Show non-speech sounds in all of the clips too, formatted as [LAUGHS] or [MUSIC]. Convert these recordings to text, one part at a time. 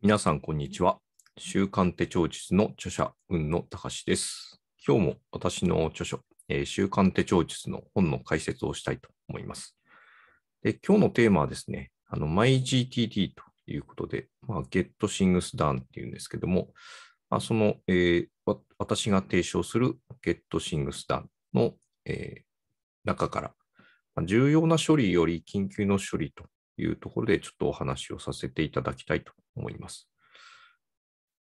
皆さん、こんにちは。週刊手帳術の著者、雲野隆です。今日も私の著書、えー、週刊手帳術の本の解説をしたいと思います。で今日のテーマはですね、MyGTT ということで、まあ、Get Things Done っていうんですけども、まあ、その、えー、私が提唱する Get Things Done の、えー、中から、重要な処理より緊急の処理というところでちょっとお話をさせていただきたいと思います。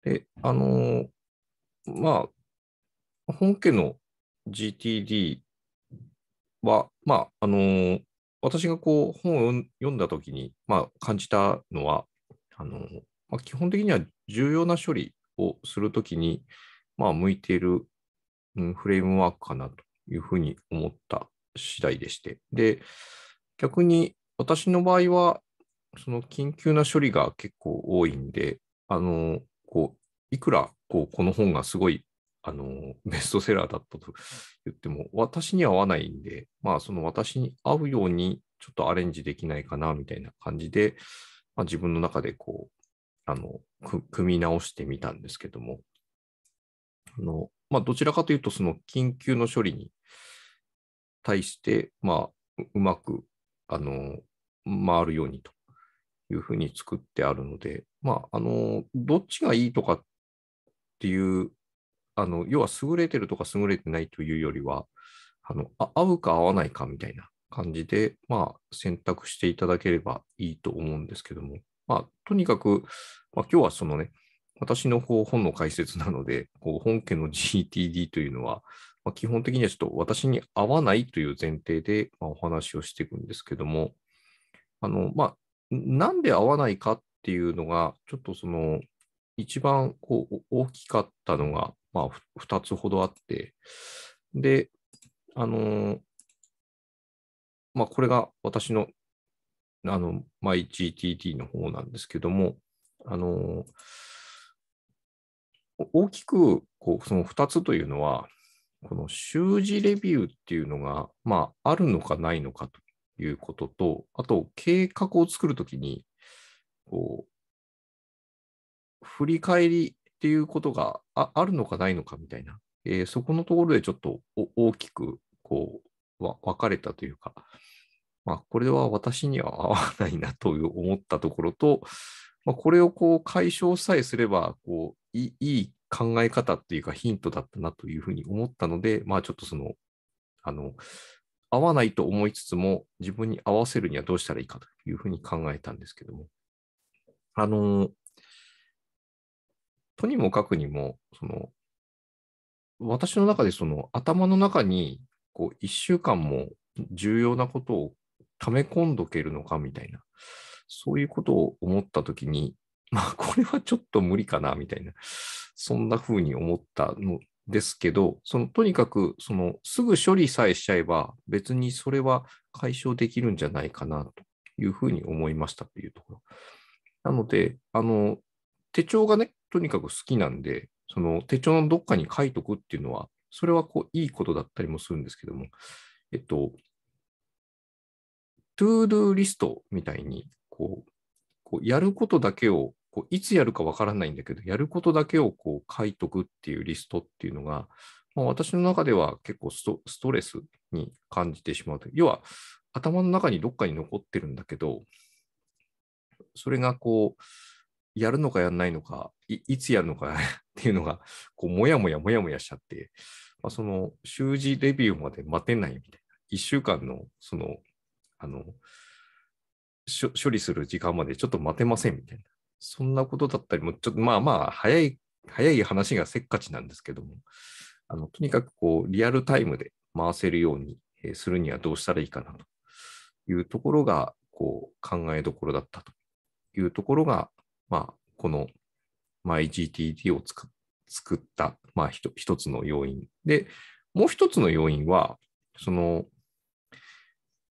で、あの、まあ、本家の GTD は、まあ、あの、私がこう本を読んだときに、まあ、感じたのは、あのまあ、基本的には重要な処理をするときに、まあ、向いている、うん、フレームワークかなというふうに思った次第でして、で、逆に私の場合は、その緊急な処理が結構多いんで、あの、こう、いくら、こう、この本がすごい、あの、[LAUGHS] ベストセラーだったと言っても、私には合わないんで、まあ、その私に合うように、ちょっとアレンジできないかな、みたいな感じで、まあ、自分の中でこう、あの、組み直してみたんですけども、あの、まあ、どちらかというと、その緊急の処理に対して、まあ、うまくあの、回るようにというふうに作ってあるので、まあ、あの、どっちがいいとかっていう、あの、要は優れてるとか優れてないというよりは、あの、あ合うか合わないかみたいな感じで、まあ、選択していただければいいと思うんですけども、まあ、とにかく、まあ、今日はそのね、私の本の解説なので、こう本家の GTD というのは、まあ、基本的にはちょっと私に合わないという前提で、まお話をしていくんですけども、あの、まあ、なんで合わないかっていうのが、ちょっとその、一番こう大きかったのが、まあ、2つほどあって、で、あの、まあ、これが私の、あの、m y g t t の方なんですけども、あの、大きくこうその2つというのは、この習字レビューっていうのが、まあ、あるのかないのかということと、あと、計画を作るときに、こう、振り返りっていうことがああるのかないのかみたいな、えー、そこのところでちょっと大きく、こう、分かれたというか、まあ、これは私には合わないなと思ったところと、まあ、これをこう解消さえすればこういい、い考え方っていうかヒントだったなというふうに思ったので、まあちょっとその、あの、合わないと思いつつも自分に合わせるにはどうしたらいいかというふうに考えたんですけども、あの、とにもかくにも、その、私の中でその頭の中にこう1週間も重要なことを溜め込んどけるのかみたいな、そういうことを思ったときに、まあこれはちょっと無理かなみたいな、そんな風に思ったのですけど、そのとにかくそのすぐ処理さえしちゃえば、別にそれは解消できるんじゃないかなというふうに思いましたというところ。なので、あの手帳がね、とにかく好きなんで、その手帳のどっかに書いとくっていうのは、それはこういいことだったりもするんですけども、えっと、トゥードゥーリストみたいにこう、こうやることだけをこういつやるかわからないんだけど、やることだけをこう書いとくっていうリストっていうのが、まあ、私の中では結構ストレスに感じてしまうと。要は、頭の中にどっかに残ってるんだけど、それがこう、やるのかやんないのか、いつやるのかっていうのが、こう、もやもやもやもやしちゃって、まあ、その、習字レビューまで待てないみたいな。1週間の、その、あの、処理する時間までちょっと待てませんみたいな。そんなことだったりも、ちょっとまあまあ、早い、早い話がせっかちなんですけども、あのとにかくこう、リアルタイムで回せるようにするにはどうしたらいいかなというところが、こう、考えどころだったというところが、まあ、この MyGTD を作った、まあ、一つの要因。で、もう一つの要因は、その、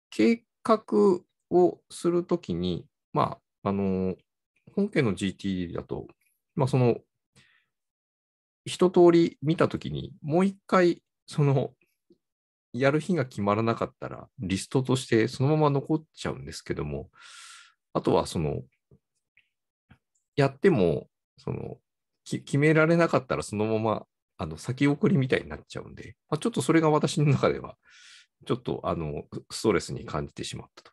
計画をするときに、まあ、あの、本家の GT だと、まあ、その、一通り見たときに、もう一回、その、やる日が決まらなかったら、リストとしてそのまま残っちゃうんですけども、あとは、その、やっても、その、決められなかったらそのまま、あの、先送りみたいになっちゃうんで、まあ、ちょっとそれが私の中では、ちょっと、あの、ストレスに感じてしまったと。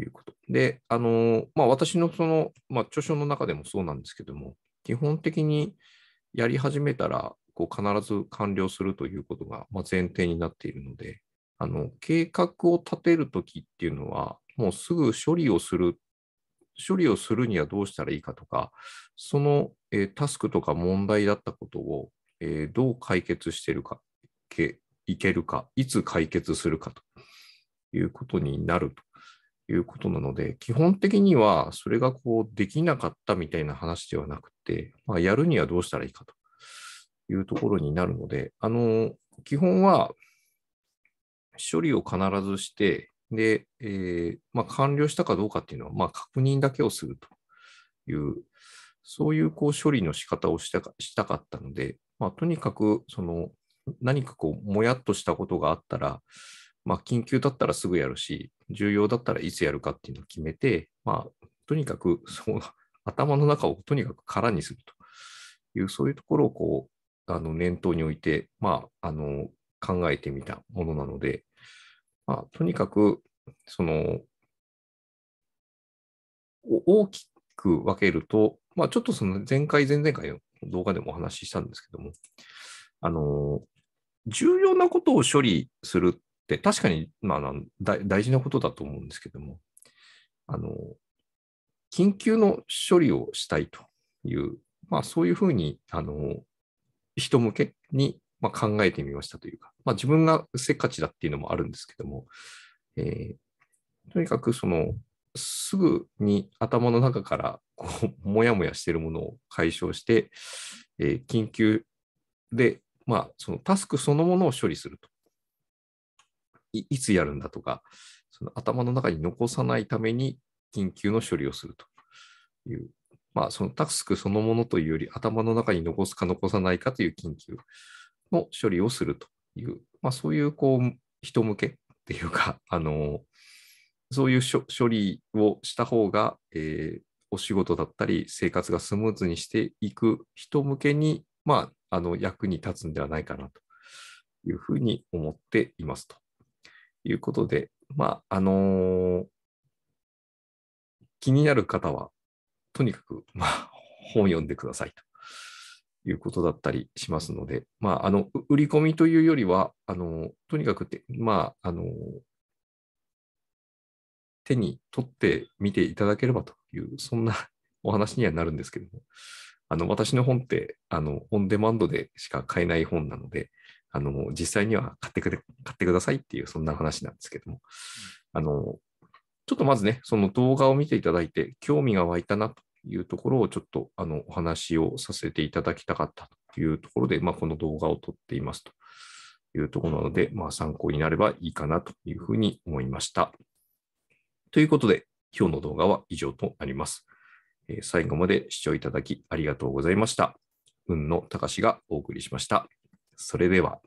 いうこと。で、あの、まあ、私のその、まあ、著書の中でもそうなんですけども、基本的にやり始めたら、こう、必ず完了するということが、ま前提になっているので、あの、計画を立てるときっていうのは、もうすぐ処理をする、処理をするにはどうしたらいいかとか、その、えタスクとか問題だったことを、えどう解決してるか、いけるか、いつ解決するかということになるということなので、基本的にはそれがこうできなかったみたいな話ではなくて、まあ、やるにはどうしたらいいかというところになるので、あの、基本は処理を必ずして、で、えー、まあ、完了したかどうかっていうのは、まあ、確認だけをするという、そういうこう処理の仕方をしたかしたかったので、まあ、とにかくその何かこう、もやっとしたことがあったら、まあ、緊急だったらすぐやるし、重要だったらいつやるかっていうのを決めて、まあ、とにかくその頭の中をとにかく空にするという、そういうところをこうあの念頭に置いて、まあ、あの考えてみたものなので、まあ、とにかくその大きく分けると、まあ、ちょっとその前回、前々回の動画でもお話ししたんですけども、あの、重要なことを処理するっって確かに、まあ、大事なことだと思うんですけども、あの、緊急の処理をしたいという、まあ、そういうふうに、あの、人向けに、まあ、考えてみましたというか、まあ、自分がせっかちだっていうのもあるんですけども、えー、とにかくその、すぐに頭の中からこうもやもやしているものを解消して、えー、緊急で、まあ、そのタスクそのものを処理するといつやるんだとか、その頭の中に残さないために緊急の処理をするという、まあ、そのタスクそのものというより、頭の中に残すか残さないかという緊急の処理をするという、まあ、そういうこう人向けっていうか、[LAUGHS] あのそういう処理をした方が、えー、お仕事だったり生活がスムーズにしていく人向けに、まあ、あの役に立つんではないかなというふうに思っていますと。いうことで、まあ、あのー、気になる方は、とにかく、まあ、本読んでくださいということだったりしますので、まあ、あの、売り込みというよりは、あのー、とにかくて、まあ、あのー、手に取ってみていただければという、そんな [LAUGHS] お話にはなるんですけども、あの、私の本って、あの、オンデマンドでしか買えない本なので、あの、実際には買ってくれ、買ってくださいっていう、そんな話なんですけども、あの、ちょっとまずね、その動画を見ていただいて、興味が湧いたなというところをちょっとあのお話をさせていただきたかったというところで、まあ、この動画を撮っていますというところなので、まあ、参考になればいいかなというふうに思いました。ということで、今日の動画は以上となります。え最後まで視聴いただきありがとうございました。運のたかしがお送りしました。それでは。